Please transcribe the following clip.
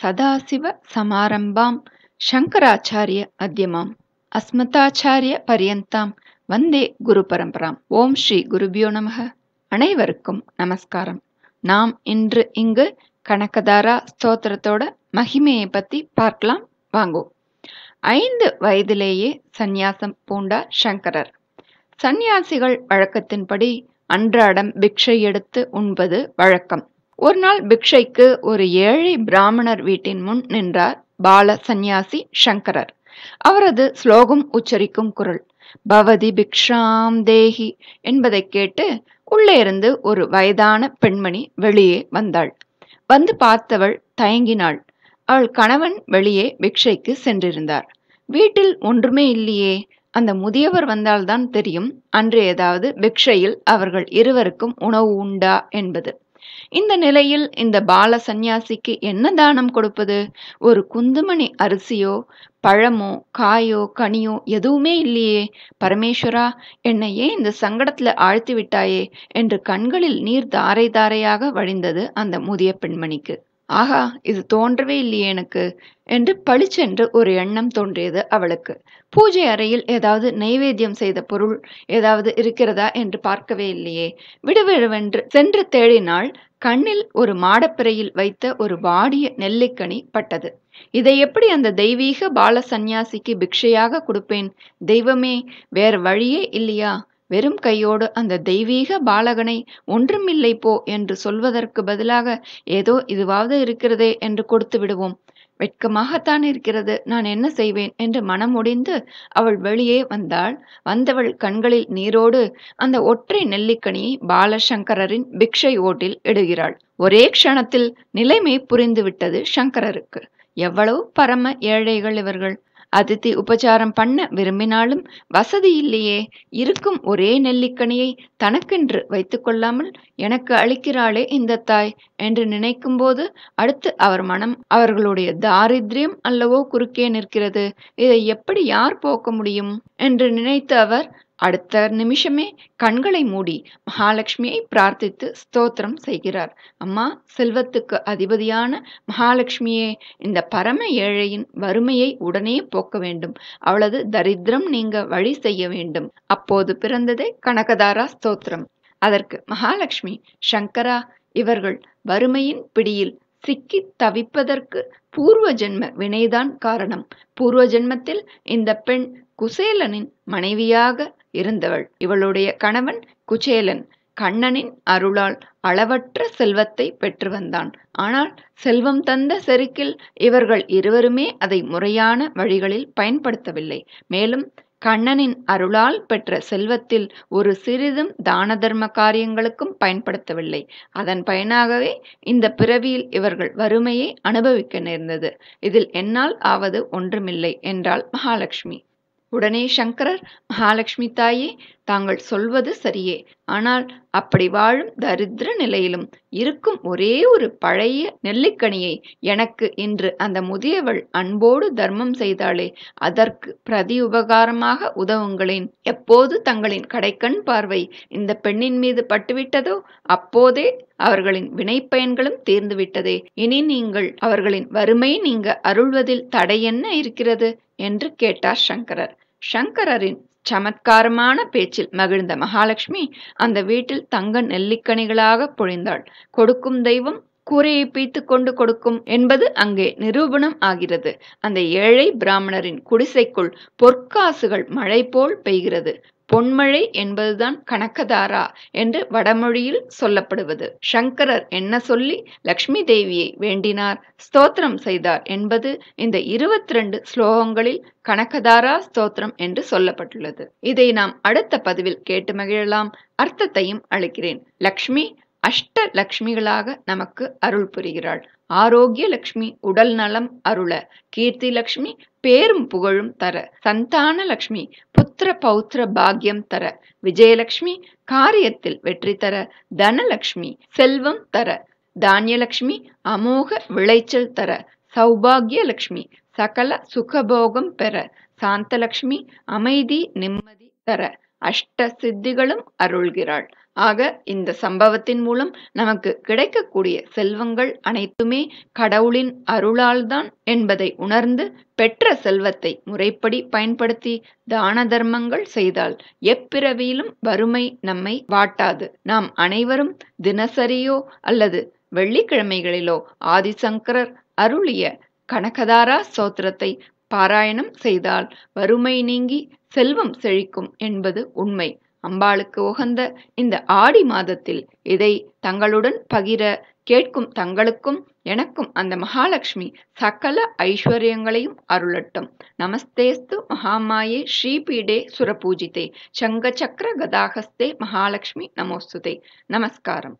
சதாசிவ சமாரம்பாம் சங்கராச்சாரிய ಅಧ್ಯಮಾಂ அஸ்மதாச்சாரிய பரியந்தாம் வந்தே குரு பரம்பராம் ஓம் ஸ்ரீ குருபியோ நமக அனைவருக்கும் நமஸ்காரம் நாம் இன்று இங்கு கணக்கதாரா ஸ்தோத்திரத்தோட மகிமையை பத்தி பார்க்கலாம் வாங்கோ ஐந்து வயதிலேயே சந்நியாசம் பூண்டார் சங்கரர் சந்நியாசிகள் வழக்கத்தின்படி அன்றாடம் பிக்ஷை எடுத்து உண்பது வழக்கம் ஒரு நாள் பிக்ஷைக்கு ஒரு ஏழை பிராமணர் வீட்டின் முன் நின்றார் பால சந்நியாசி சங்கரர் அவரது ஸ்லோகம் உச்சரிக்கும் குரல் பவதி பிக்ஷாம் தேஹி என்பதை கேட்டு உள்ளே இருந்து ஒரு வயதான பெண்மணி வெளியே வந்தாள் வந்து பார்த்தவள் தயங்கினாள் அவள் கணவன் வெளியே பிக்ஷைக்கு சென்றிருந்தார் வீட்டில் ஒன்றுமே இல்லையே அந்த முதியவர் வந்தால்தான் தெரியும் அன்று ஏதாவது பிக்ஷையில் அவர்கள் இருவருக்கும் உணவு உண்டா என்பது இந்த நிலையில் இந்த பால சந்நியாசிக்கு என்ன தானம் கொடுப்பது ஒரு குந்துமணி அரிசியோ பழமோ காயோ கனியோ எதுவுமே இல்லையே பரமேஸ்வரா என்னை ஏன் இந்த சங்கடத்துல ஆழ்த்தி விட்டாயே என்று கண்களில் நீர் தாரை தாரையாக வழிந்தது அந்த முதிய பெண்மணிக்கு ஆகா! இது தோன்றவே இல்லையே எனக்கு! என்று பளிச்சென்று ஒரு எண்ணம் தோன்றியது அவளுக்கு. பூஜை அறையில் ஏதாவது நைவேத்தியம் செய்த பொருள் ஏதாவது இருக்கிறதா என்று பார்க்கவே இல்லையே! விடுவிடுவென்று சென்று தேடினால் கண்ணில் ஒரு மாடப்பிறையில் வைத்த ஒரு வாடிய நெல்லிக்கனி பட்டது. இதை எப்படி அந்த தெய்வீக பால சந்நியாசிக்கு பிக்ஷையாக கொடுப்பேன்? தெய்வமே! வேறு வழியே இல்லையா? வெறும் கையோடு அந்த தெய்வீக பாலகனை ஒன்றுமில்லை போ என்று சொல்வதற்கு பதிலாக ஏதோ இதுவாவது இருக்கிறதே என்று கொடுத்து விடுவோம் வெட்கமாகத்தான் இருக்கிறது நான் என்ன செய்வேன் என்று மனம் முடிந்து அவள் வெளியே வந்தாள் வந்தவள் கண்களில் நீரோடு அந்த ஒற்றை நெல்லிக்கனியை பாலசங்கரின் பிக்ஷை ஓட்டில் இடுகிறாள் ஒரே க்ஷணத்தில் நிலைமை புரிந்துவிட்டது சங்கரருக்கு எவ்வளவு பரம ஏழைகள் இவர்கள் அதித்தி உபச்சாரம் பண்ண விரும்பினாலும் வசதி இல்லையே இருக்கும் ஒரே நெல்லிக்கனியை தனக்கென்று வைத்துக்கொள்ளாமல் எனக்கு அளிக்கிறாளே இந்த தாய் என்று நினைக்கும்போது அடுத்து அவர் மனம் அவர்களுடைய தாரித்ரியம் அல்லவோ குறுக்கே நிற்கிறது இதை எப்படி யார் போக்க முடியும் என்று நினைத்து அவர் அடுத்த நிமிஷமே கண்களை மூடி மகாலட்சுமியை பிரார்த்தித்து ஸ்தோத்திரம் செய்கிறார் அம்மா செல்வத்துக்கு அதிபதியான மகாலட்சுமியே இந்த பரம ஏழையின் வறுமையை உடனே போக்க வேண்டும் அவளது தரித்திரம் நீங்க வழி செய்ய வேண்டும் அப்போது பிறந்ததே கனகதாரா ஸ்தோத்திரம் அதற்கு மகாலட்சுமி சங்கரா இவர்கள் வறுமையின் பிடியில் சிக்கி தவிப்பதற்கு பூர்வ ஜென்ம வினைதான் காரணம் பூர்வ ஜென்மத்தில் இந்த பெண் குசேலனின் மனைவியாக இருந்தவள் இவளுடைய கணவன் குச்சேலன் கண்ணனின் அருளால் அளவற்ற செல்வத்தை பெற்று வந்தான் ஆனால் செல்வம் தந்த செருக்கில் இவர்கள் இருவருமே அதை முறையான வழிகளில் பயன்படுத்தவில்லை மேலும் கண்ணனின் அருளால் பெற்ற செல்வத்தில் ஒரு சிறிதும் தான தர்ம காரியங்களுக்கும் பயன்படுத்தவில்லை அதன் பயனாகவே இந்த பிறவியில் இவர்கள் வறுமையை அனுபவிக்க நேர்ந்தது இதில் என்னால் ஆவது ஒன்றுமில்லை என்றாள் மகாலட்சுமி உடனே சங்கரர் மகாலட்சுமி தாயே தாங்கள் சொல்வது சரியே ஆனால் அப்படி வாழும் தரித்திர நிலையிலும் இருக்கும் ஒரே ஒரு பழைய நெல்லிக்கனியை எனக்கு இன்று அந்த முதியவள் அன்போடு தர்மம் செய்தாளே அதற்கு பிரதி உபகாரமாக உதவுங்களேன் எப்போது தங்களின் கடைக்கண் பார்வை இந்த பெண்ணின் மீது பட்டுவிட்டதோ அப்போதே அவர்களின் வினைப்பயன்களும் தீர்ந்துவிட்டதே இனி நீங்கள் அவர்களின் வறுமை நீங்க அருள்வதில் தடை என்ன இருக்கிறது என்று கேட்டார் சங்கரர் சங்கரரின் சமத்காரமான பேச்சில் மகிழ்ந்த மகாலட்சுமி அந்த வீட்டில் தங்க நெல்லிக்கணிகளாக பொழிந்தாள் கொடுக்கும் தெய்வம் கூரையை பீத்து கொண்டு கொடுக்கும் என்பது அங்கே நிரூபணம் ஆகிறது அந்த ஏழை பிராமணரின் குடிசைக்குள் பொற்காசுகள் மழை போல் பெய்கிறது பொன்மழை என்பதுதான் கணக்கதாரா என்று வடமொழியில் சொல்லப்படுவது சங்கரர் என்ன சொல்லி லக்ஷ்மி தேவியை வேண்டினார் ஸ்தோத்திரம் செய்தார் என்பது இந்த இருபத்தி ரெண்டு ஸ்லோகங்களில் கணக்கதாரா ஸ்தோத்திரம் என்று சொல்லப்பட்டுள்ளது இதை நாம் அடுத்த பதிவில் கேட்டு மகிழலாம் அர்த்தத்தையும் அளிக்கிறேன் லக்ஷ்மி அஷ்ட லக்ஷ்மிகளாக நமக்கு அருள் புரிகிறாள் ஆரோக்கிய லக்ஷ்மி உடல் நலம் அருள கீர்த்தி லக்ஷ்மி பேரும் புகழும் தர சந்தான லக்ஷ்மி புத்திர பௌத்திர பாக்யம் தர விஜயலக்ஷ்மி காரியத்தில் வெற்றி தர தனலக்ஷ்மி செல்வம் தர தானியலக்ஷ்மி அமோக விளைச்சல் தர லக்ஷ்மி சகல சுகபோகம் பெற சாந்தலக்ஷ்மி அமைதி நிம்மதி தர அஷ்ட சித்திகளும் அருள்கிறாள் ஆக இந்த சம்பவத்தின் மூலம் நமக்கு கிடைக்கக்கூடிய செல்வங்கள் அனைத்துமே கடவுளின் அருளால்தான் என்பதை உணர்ந்து பெற்ற செல்வத்தை முறைப்படி பயன்படுத்தி தான தர்மங்கள் செய்தால் எப்பிறவியிலும் வறுமை நம்மை வாட்டாது நாம் அனைவரும் தினசரியோ அல்லது வெள்ளிக்கிழமைகளிலோ ஆதிசங்கரர் அருளிய கனகதாரா சோத்திரத்தை பாராயணம் செய்தால் வறுமை நீங்கி செல்வம் செழிக்கும் என்பது உண்மை அம்பாளுக்கு உகந்த இந்த ஆடி மாதத்தில் இதை தங்களுடன் பகிர கேட்கும் தங்களுக்கும் எனக்கும் அந்த மகாலட்சுமி சகல ஐஸ்வர்யங்களையும் அருளட்டும் நமஸ்தேஸ்து மகாமாயே ஸ்ரீபீடே சுரபூஜிதே சங்க சக்கர கதாகஸ்தே மகாலட்சுமி நமோஸ்துதே நமஸ்காரம்